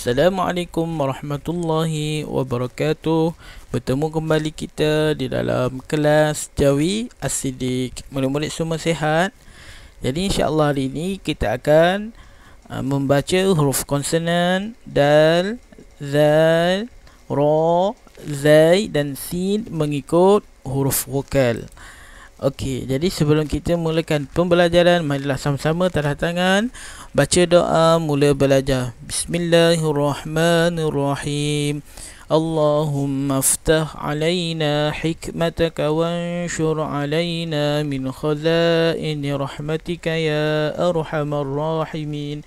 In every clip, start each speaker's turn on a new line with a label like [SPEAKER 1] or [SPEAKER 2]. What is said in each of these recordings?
[SPEAKER 1] Assalamualaikum warahmatullahi wabarakatuh. Bertemu kembali kita di dalam kelas Jawi Asidik. Murid-murid semua sihat. Jadi insyaAllah hari ini kita akan uh, membaca huruf konsonan dal, zal, ra, zai dan sin mengikut huruf vokal. Okey, jadi sebelum kita mulakan pembelajaran, marilah sama-sama tanda tangan, baca doa, mula belajar. Bismillahirrahmanirrahim. اللهم افتح علينا حكمتك وانشر علينا من خزائن رحمتك يا ارحم الراحمين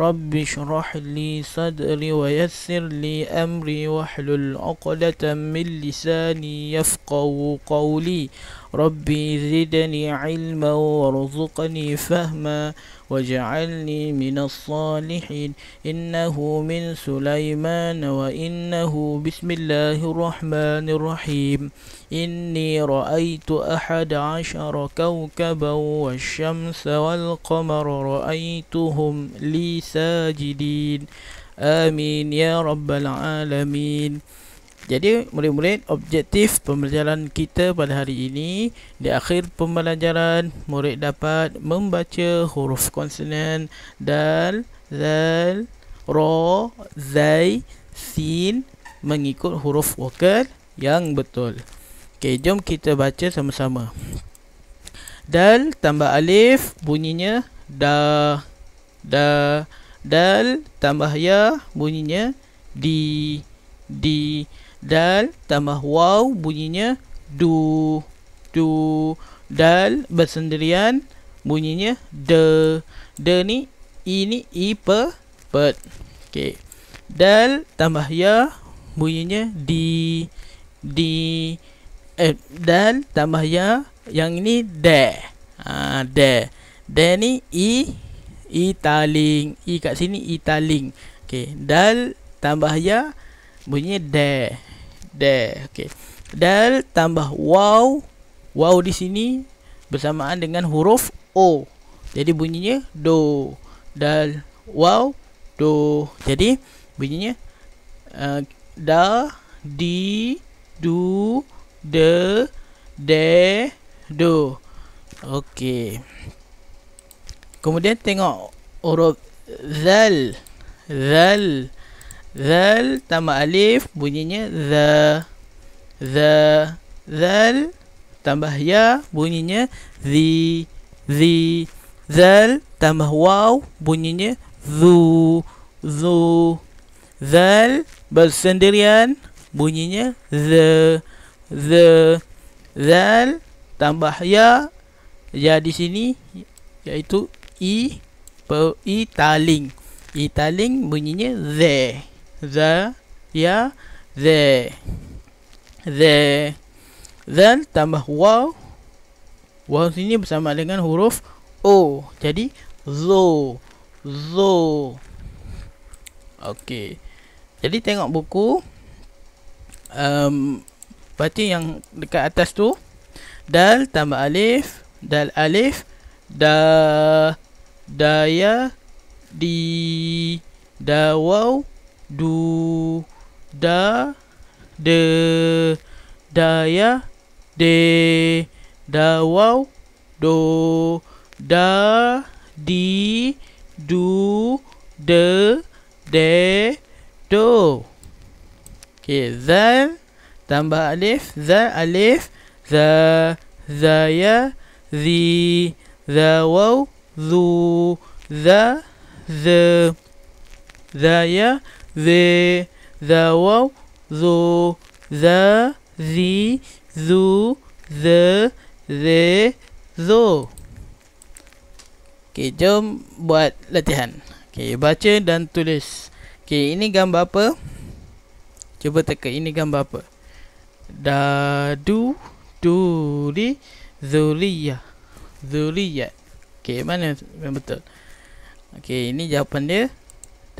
[SPEAKER 1] رب اشرح لي صدري ويسر لي امري واحلل عقده من لساني يفقه قولي ربي زدني علما وارزقني فهما واجعلني من الصالحين إنه من سليمان وإنه بسم الله الرحمن الرحيم إني رأيت أحد عشر كوكبا والشمس والقمر رأيتهم لي ساجدين آمين يا رب العالمين Jadi murid-murid objektif pembelajaran kita pada hari ini Di akhir pembelajaran murid dapat membaca huruf konsonan Dal, Zal, Ro, Zai, Sin mengikut huruf vokal yang betul Okey, jom kita baca sama-sama Dal tambah alif bunyinya da da dal tambah ya bunyinya di di dal tambah waw bunyinya du du dal bersendirian bunyinya de de ni ini i pe pet okey dal tambah ya bunyinya di di eh, dal tambah ya yang ini de ha de de ni i i taling i kat sini i taling okey dal tambah ya bunyinya de there okey dal tambah wow wow di sini bersamaan dengan huruf o jadi bunyinya do dal wow do jadi bunyinya uh, da di du de de do okey kemudian tengok huruf zal zal Zal tambah alif bunyinya za. Za. Zal tambah ya bunyinya zi. Zi. Zal tambah waw bunyinya zu. Zu. Zal bersendirian bunyinya ze. Ze. Zal tambah ya. Ya di sini iaitu i. Per, i taling. I taling bunyinya zeh the, ya, the, the, then tambah wow, wow sini bersama dengan huruf o, jadi zo, zo. Okay, jadi tengok buku, um, baca yang dekat atas tu, dal tambah alif, dal alif, da, daya, di, dawau. Wow du da de daya de dawau do da di du de de do okay zal tambah alif zal alif za zaya zi zawau zu za z zaya ذي ذو ذو ذا ذي ذو ذ ذي ذو Okay, jom buat latihan. Okay, baca dan tulis. Okay, ini gambar apa? Cuba teka ini gambar apa. Dadu duri zuriya. Zuriya. Okay, mana yang betul? Okay, ini jawapan dia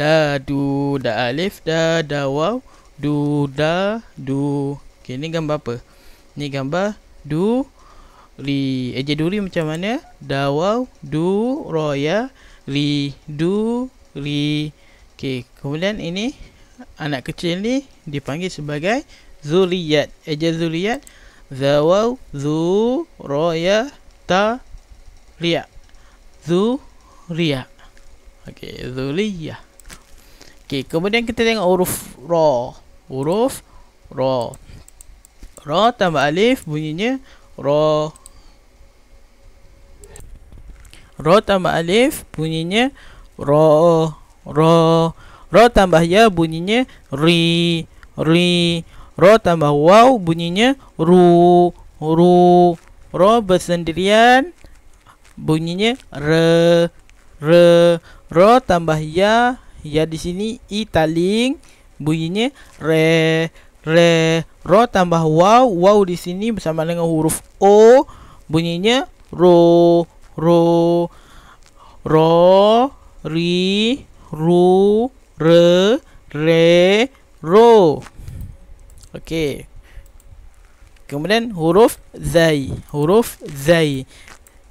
[SPEAKER 1] da du da alif da da waw du da du okey ni gambar apa ni gambar du ri eja eh, duri macam mana da waw du roya ri du ri okey kemudian ini anak kecil ni dipanggil sebagai zuriat eja eh, zuriat za waw zu roya ta ria zu ria okey zuriat Okey, kemudian kita tengok huruf ra. Huruf ra. Ra tambah alif bunyinya ra. Ra tambah alif bunyinya ra. Ra. Ra tambah ya bunyinya ri. Ri. Ra tambah waw bunyinya ru. Ru. Ra bersendirian bunyinya re. Re. Ra tambah ya Ya di sini i taling bunyinya re re ro tambah wow wow di sini bersama dengan huruf o bunyinya ro ro ro ri ru re re ro okey kemudian huruf zai huruf zai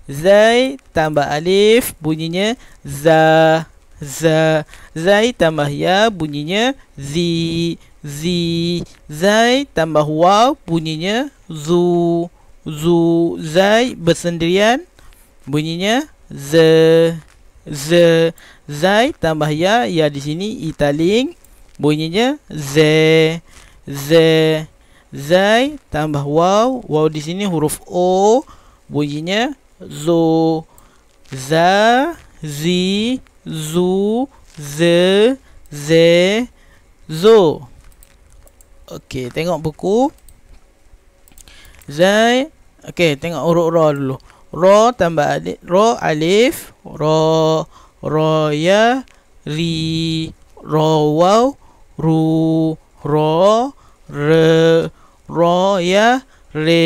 [SPEAKER 1] zai tambah alif bunyinya za za zai tambah ya bunyinya zi zi zai tambah waw bunyinya zu zu zai bersendirian bunyinya z z zai tambah ya ya di sini italing bunyinya z z zai tambah waw waw di sini huruf o bunyinya zo za zi zu, ze, ze, zo. Okey, tengok buku. Zai. Okey, tengok urut ra dulu. Ro tambah alif. Ro alif. Ro ra, ya. Ri, ra, waw. Ru, ro re. Ra, ya. Re,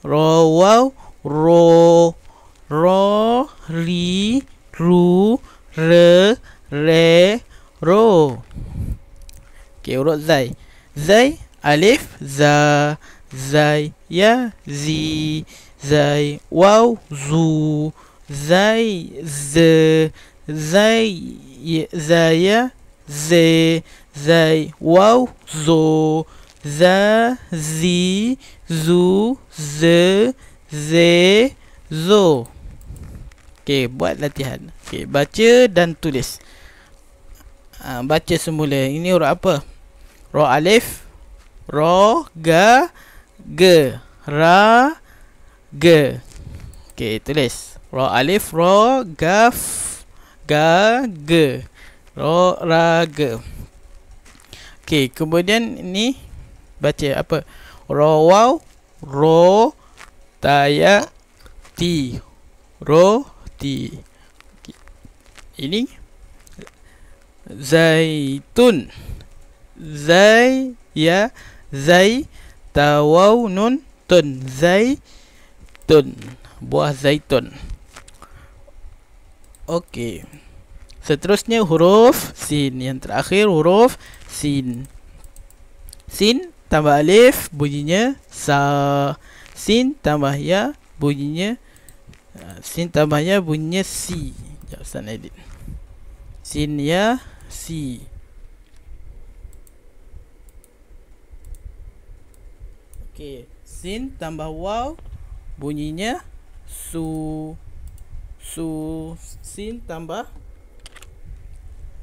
[SPEAKER 1] ra, waw. Ro, ra, ri, ru, r rê rô kiểu độ dày dây alif giờ dày ya gì dày wow dù dây dê dây dây dê dày wow dù za gì dù dê dê rô Okey, buat latihan. Okey, baca dan tulis. Ha, baca semula. Ini huruf apa? Ra alif ra ga ge ra ge. Okey, tulis. Ra alif ra ga f, ga ge. Ra ra ge. Okey, kemudian ini baca apa? Ra waw ro taya ti ro binti ini zaitun zai ya zai tawau nun tun zai tun buah zaitun okey seterusnya huruf sin yang terakhir huruf sin sin tambah alif bunyinya sa sin tambah ya bunyinya Ah, sin tambahnya bunyinya C. Jap Ustaz edit. Sin ya C. Okay, sin tambah waw bunyinya su su sin tambah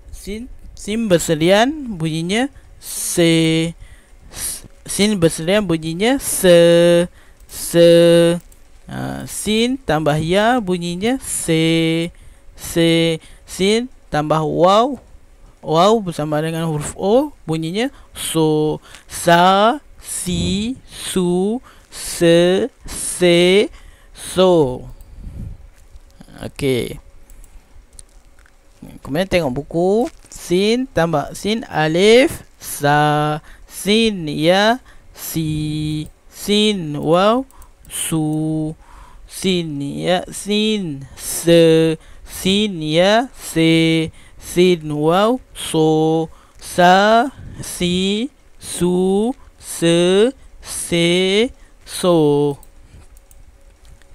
[SPEAKER 1] sin sin berserian bunyinya se sin berserian bunyinya se se Ha, sin tambah ya bunyinya se se sin tambah wow wow bersama dengan huruf o bunyinya so sa si su se se so okey kemudian tengok buku sin tambah sin alif sa sin ya si sin wow su sin ya sin se sin ya se sin waw so sa si su se se so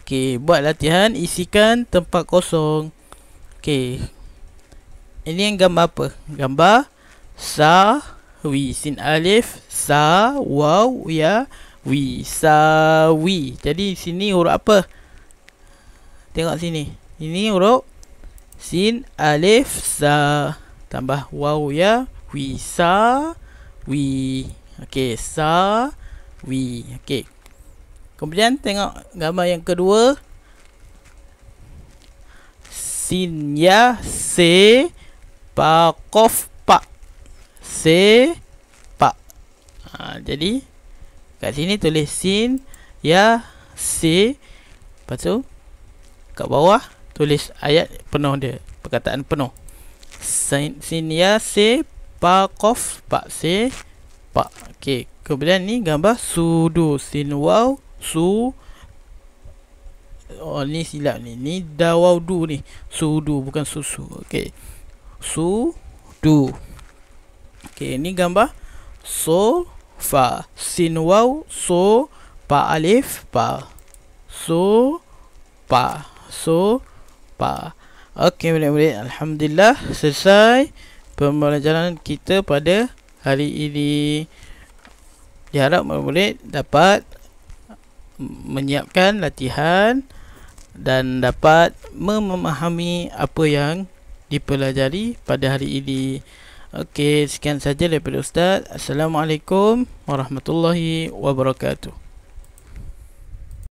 [SPEAKER 1] Okey, buat latihan isikan tempat kosong. Okey. Ini yang gambar apa? Gambar sa wi sin alif sa waw ya wi sa wi Jadi sini huruf apa? Tengok sini Ini huruf Sin Alif Sa Tambah Wow ya wi sa wi Okey Sa Wi Okey Kemudian tengok gambar yang kedua Sin Ya Se Pakof Pak Se Pak ha, Jadi Kat sini tulis sin ya C Lepas tu kat bawah tulis ayat penuh dia, perkataan penuh. Sin, sin ya C pa qaf pa C pa. Okey, kemudian ni gambar sudu sin waw su Oh ni silap ni. Ni dawau du ni. Sudu bukan susu. Okey. sudu du. Okey, ni gambar so fa sin waw so pa alif pa so pa so pa okey murid-murid alhamdulillah selesai pembelajaran kita pada hari ini diharap murid-murid dapat menyiapkan latihan dan dapat memahami apa yang dipelajari pada hari ini Okey, sekian saja daripada Ustaz. Assalamualaikum warahmatullahi wabarakatuh.